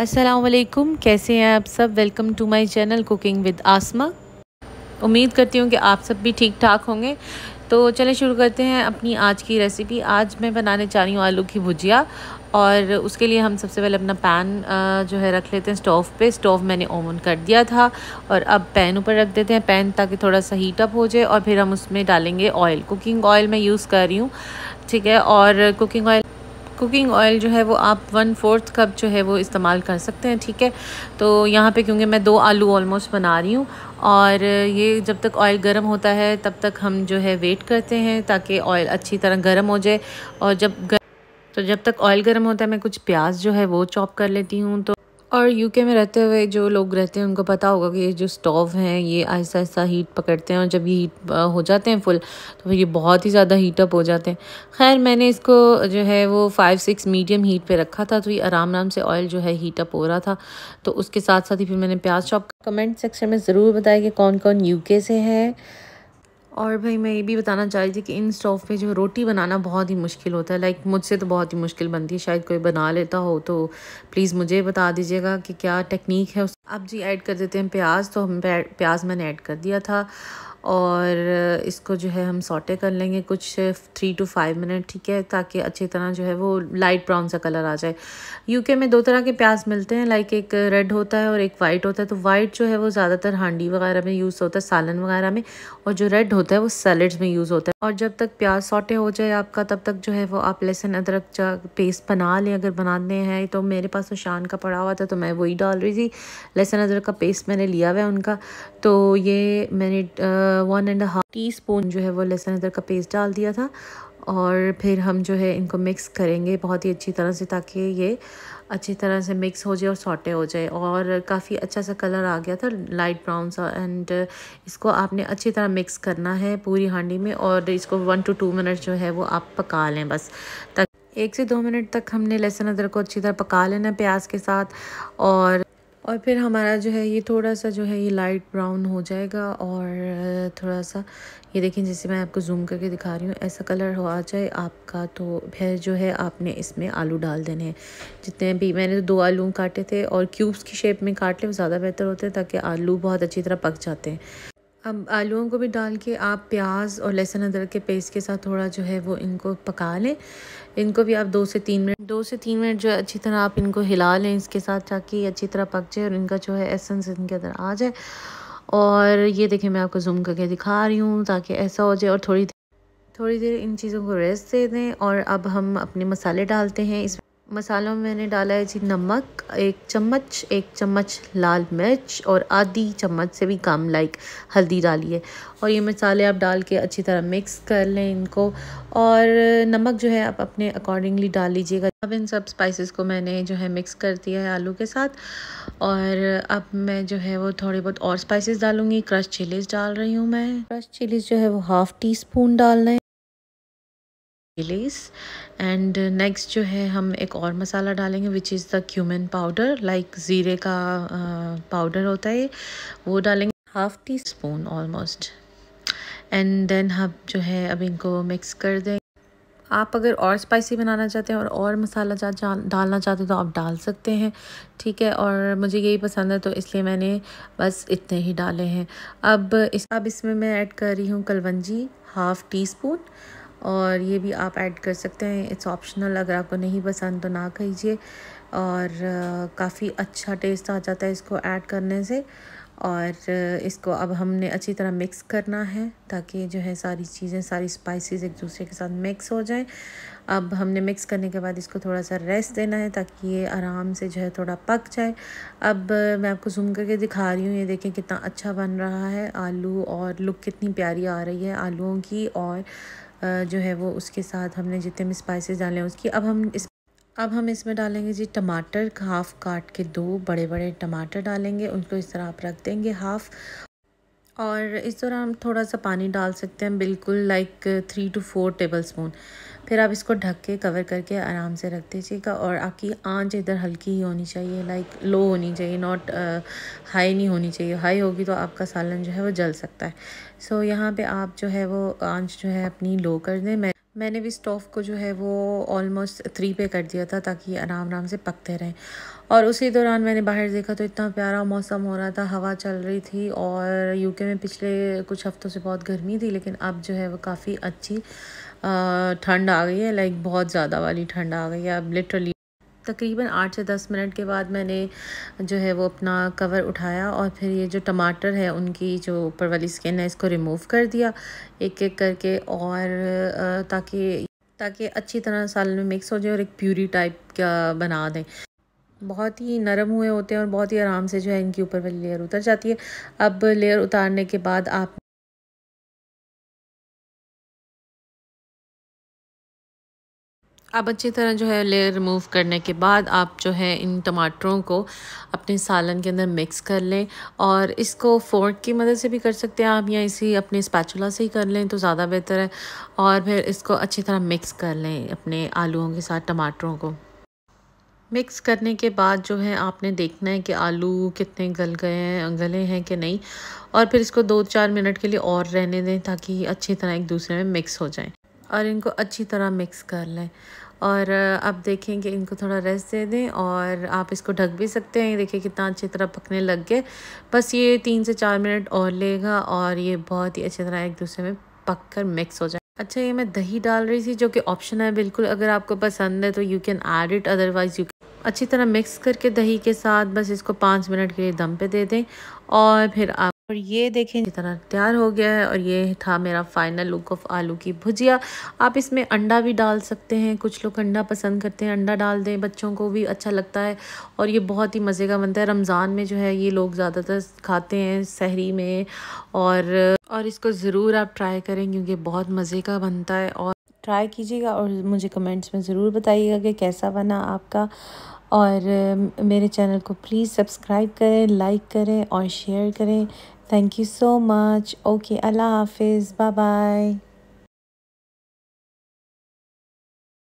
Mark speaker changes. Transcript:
Speaker 1: असलकुम कैसे हैं आप सब welcome to my channel cooking with Asma उम्मीद करती हूँ कि आप सब भी ठीक ठाक होंगे तो चलें शुरू करते हैं अपनी आज की रेसिपी आज मैं बनाने जा रही हूँ आलू की भुजिया और उसके लिए हम सबसे पहले अपना पैन जो है रख लेते हैं स्टोव पे स्टोव मैंने ओवन कर दिया था और अब पैन ऊपर रख देते हैं पैन ताकि थोड़ा सा हीट अप हो जाए और फिर हम उसमें डालेंगे ऑयल कुकिंग ऑयल मैं यूज़ कर रही हूँ ठीक है और कुकिंग ऑयल कुकिंग ऑयल जो है वो आप वन फोर्थ कप जो है वो इस्तेमाल कर सकते हैं ठीक है तो यहाँ पे क्योंकि मैं दो आलू ऑलमोस्ट बना रही हूँ और ये जब तक ऑयल गर्म होता है तब तक हम जो है वेट करते हैं ताकि ऑयल अच्छी तरह गर्म हो जाए और जब गर... तो जब तक ऑयल गर्म होता है मैं कुछ प्याज जो है वो चॉप कर लेती हूँ तो और यूके में रहते हुए जो लोग रहते हैं उनको पता होगा कि ये जो स्टोव हैं ये आहिस्ता आहिस्ता हीट पकड़ते हैं और जब ये हीट हो जाते हैं फुल तो फिर ये बहुत ही ज़्यादा हीट अप हो जाते हैं खैर मैंने इसको जो है वो फाइव सिक्स मीडियम हीट पे रखा था तो ये आराम आराम से ऑयल जो है हीट अप हो रहा था तो उसके साथ साथ ही फिर मैंने प्याज चॉप कमेंट सेक्शन में ज़रूर बताया कि कौन कौन यू से है और भाई मैं ये भी बताना चाह रही थी कि इन स्टोव पे जो रोटी बनाना बहुत ही मुश्किल होता है लाइक मुझसे तो बहुत ही मुश्किल बनती है शायद कोई बना लेता हो तो प्लीज़ मुझे बता दीजिएगा कि क्या टेक्निक है उस अब जी ऐड कर देते हैं प्याज तो हम प्याज मैंने ऐड कर दिया था और इसको जो है हम सॉटे कर लेंगे कुछ थ्री टू फाइव मिनट ठीक है ताकि अच्छी तरह जो है वो लाइट ब्राउन सा कलर आ जाए यूके में दो तरह के प्याज मिलते हैं लाइक एक रेड होता है और एक वाइट होता है तो वाइट जो है वो ज़्यादातर हांडी वगैरह में यूज़ होता है सालन वगैरह में और जो रेड होता है वो सैलड्स में यूज़ होता है और जब तक प्याज सॉटे हो जाए आपका तब तक जो है वो आप लहसुन अदरक पेस्ट बना लें अगर बनाने हैं तो मेरे पास तो शान का पड़ा हुआ था तो मैं वही डाल रही थी लहसुन अदरक का पेस्ट मैंने लिया हुआ है उनका तो ये मैंने one and half teaspoon जो है वो लहसुन अदरक का पेस्ट डाल दिया था और फिर हम जो है इनको मिक्स करेंगे बहुत ही अच्छी तरह से ताकि ये अच्छी तरह से मिक्स हो जाए और सॉटे हो जाए और काफ़ी अच्छा सा कलर आ गया था लाइट ब्राउन सा एंड इसको आपने अच्छी तरह मिक्स करना है पूरी हांडी में और इसको वन टू टू मिनट जो है वो आप पका लें बस तक एक से दो मिनट तक हमने लहसुन अदरक को अच्छी तरह पका लेना प्याज के साथ और और फिर हमारा जो है ये थोड़ा सा जो है ये लाइट ब्राउन हो जाएगा और थोड़ा सा ये देखें जैसे मैं आपको जूम करके दिखा रही हूँ ऐसा कलर हो आ जाए आपका तो फिर जो है आपने इसमें आलू डाल देने हैं जितने भी मैंने तो दो आलू काटे थे और क्यूब्स की शेप में काट लें ज़्यादा बेहतर होते हैं ताकि आलू बहुत अच्छी तरह पक जाते हैं अब आलूओं को भी डाल के आप प्याज और लहसुन अदरक के पेस्ट के साथ थोड़ा जो है वो इनको पका लें इनको भी आप दो से तीन मिनट दो से तीन मिनट जो है अच्छी तरह आप इनको हिला लें इसके साथ ताकि अच्छी तरह पक जाए और इनका जो है एसेंस इनके अंदर आ जाए और ये देखें मैं आपको जूम करके दिखा रही हूँ ताकि ऐसा हो जाए और थोड़ी देर थोड़ी देर इन चीज़ों को रेस्ट दे दें और अब हम अपने मसाले डालते हैं इसमें मसालों में मैंने डाला है जी नमक एक चम्मच एक चम्मच लाल मिर्च और आधी चम्मच से भी कम लाइक हल्दी डाली है और ये मसाले आप डाल के अच्छी तरह मिक्स कर लें इनको और नमक जो है आप अपने अकॉर्डिंगली डाल लीजिएगा अब इन सब स्पाइसेस को मैंने जो है मिक्स कर दिया है आलू के साथ और अब मैं जो है वो थोड़े बहुत और स्पाइसेस डालूंगी क्रश चिलीज़ डाल रही हूँ मैं क्रश चिलीज़ जो है वो हाफ़ टी स्पून डालना है लेस एंड नेक्स्ट जो है हम एक और मसाला डालेंगे which is the cumin powder like ज़ीरे का पाउडर uh, होता है वो डालेंगे half teaspoon almost and then हम जो है अब इनको मिक्स कर दें आप अगर और स्पाइसी बनाना चाहते हैं और और मसाला जा, जा, डालना चाहते हैं तो आप डाल सकते हैं ठीक है और मुझे यही पसंद है तो इसलिए मैंने बस इतने ही डाले हैं अब इस अब इसमें मैं ऐड कर रही हूँ कलवंजी हाफ़ टी स्पून और ये भी आप ऐड कर सकते हैं इट्स ऑप्शनल अगर आपको नहीं पसंद तो ना कहिए और काफ़ी अच्छा टेस्ट आ जाता है इसको ऐड करने से और इसको अब हमने अच्छी तरह मिक्स करना है ताकि जो है सारी चीज़ें सारी स्पाइसेस एक दूसरे के साथ मिक्स हो जाएं अब हमने मिक्स करने के बाद इसको थोड़ा सा रेस्ट देना है ताकि ये आराम से जो है थोड़ा पक जाए अब मैं आपको जूम करके दिखा रही हूँ ये देखें कितना अच्छा बन रहा है आलू और लुक कितनी प्यारी आ रही है आलुओं की और जो है वो उसके साथ हमने जितने भी स्पाइसेस डाले हैं उसकी अब हम इस अब हम इसमें डालेंगे जी टमाटर हाफ़ काट के दो बड़े बड़े टमाटर डालेंगे उनको इस तरह आप रख देंगे हाफ़ और इस तरह हम थोड़ा सा पानी डाल सकते हैं बिल्कुल like three two four tablespoon फिर आप इसको ढक के कवर करके आराम से रख दीजिएगा और आपकी आंच इधर हल्की ही होनी चाहिए लाइक लो होनी चाहिए नॉट हाई नहीं होनी चाहिए हाई होगी तो आपका सालन जो है वो जल सकता है सो so, यहाँ पे आप जो है वो आंच जो है अपनी लो कर दें मैं मैंने भी स्टोव को जो है वो ऑलमोस्ट थ्री पे कर दिया था ताकि आराम आराम से पकते रहें और उसी दौरान मैंने बाहर देखा तो इतना प्यारा मौसम हो रहा था हवा चल रही थी और यूके में पिछले कुछ हफ्तों से बहुत गर्मी थी लेकिन अब जो है वो काफ़ी अच्छी ठंड आ गई है लाइक बहुत ज़्यादा वाली ठंड आ गई है अब लिटरली तकरीबन आठ से दस मिनट के बाद मैंने जो है वो अपना कवर उठाया और फिर ये जो टमाटर है उनकी जो ऊपर वाली स्किन है इसको रिमूव कर दिया एक एक करके और ताकि ताकि अच्छी तरह सालन में मिक्स हो जाए और एक प्यूरी टाइप का बना दें बहुत ही नरम हुए होते हैं और बहुत ही आराम से जो है इनकी ऊपर वाली लेयर उतर जाती है अब लेयर उतारने के बाद आप अब अच्छी तरह जो है लेयर रिमूव करने के बाद आप जो है इन टमाटरों को अपने सालन के अंदर मिक्स कर लें और इसको फोर्क की मदद से भी कर सकते हैं आप या इसी अपने स्पैचुला से ही कर लें तो ज़्यादा बेहतर है और फिर इसको अच्छी तरह मिक्स कर लें अपने आलूओं के साथ टमाटरों को मिक्स करने के बाद जो है आपने देखना है कि आलू कितने गल गए हैं गले हैं कि नहीं और फिर इसको दो चार मिनट के लिए और रहने दें ताकि अच्छी तरह एक दूसरे में मिक्स हो जाएं और इनको अच्छी तरह मिक्स कर लें और अब देखें कि इनको थोड़ा रेस्ट दे दें और आप इसको ढक भी सकते हैं देखिए कितना अच्छी तरह पकने लग गए बस ये तीन से चार मिनट और लेगा और ये बहुत ही अच्छी तरह एक दूसरे में पक कर मिक्स हो जाए अच्छा ये मैं दही डाल रही थी जो कि ऑप्शन है बिल्कुल अगर आपको पसंद है तो you can add it otherwise you अच्छी तरह मिक्स करके दही के साथ बस इसको पाँच मिनट के लिए दम पे दे दें और फिर आप और ये देखें इस तरह तैयार हो गया है और ये था मेरा फाइनल लुक ऑफ आलू की भुजिया आप इसमें अंडा भी डाल सकते हैं कुछ लोग अंडा पसंद करते हैं अंडा डाल दें बच्चों को भी अच्छा लगता है और ये बहुत ही मज़े का बनता है रमज़ान में जो है ये लोग ज़्यादातर खाते हैं सहरी में और और इसको ज़रूर आप ट्राई करें क्योंकि बहुत मज़े का बनता है और ट्राई कीजिएगा और मुझे कमेंट्स में ज़रूर बताइएगा कि कैसा बना आपका और मेरे चैनल को प्लीज़ सब्सक्राइब करें लाइक करें और शेयर करें thank you so much okay allah hafiz bye bye